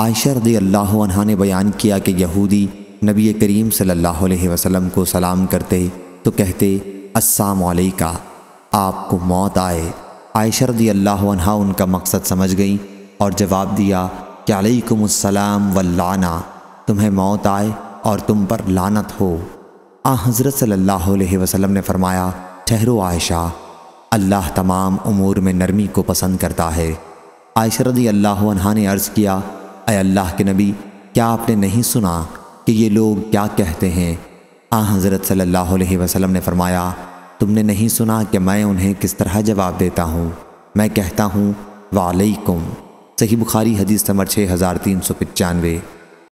आयशा रदी अल्लाह ने बयान किया कि यहूदी नबी करीम सल्लल्लाहु अलैहि वसल्लम को सलाम करते तो कहते अस्सलाम वालेका आपको मौत आए आयशा रदी अल्लाह उनका मकसद समझ गई और जवाब दिया कि अलैकुमस्सलाम वल्लाना तुम्हें मौत आए और तुम पर लानत हो आ हज़रत सल्लल्लाहु अलैहि वसल्लम ने फरमाया ठहरो आयशा अल्लाह तमाम उमूर में नरमी को पसंद करता है आयशा रदी अल्लाह ने अर्ज़ किया अल्लाह के नबी क्या आपने नहीं सुना कि ये लोग क्या कहते हैं आ हाँ, हज़रत सल्लल्लाहु अलैहि वसल्लम ने फरमाया तुमने नहीं सुना कि मैं उन्हें किस तरह जवाब देता हूँ मैं कहता हूँ वालेकुम सही बुखारी हदीस नंबर छः हज़ार तीन सौ पचानवे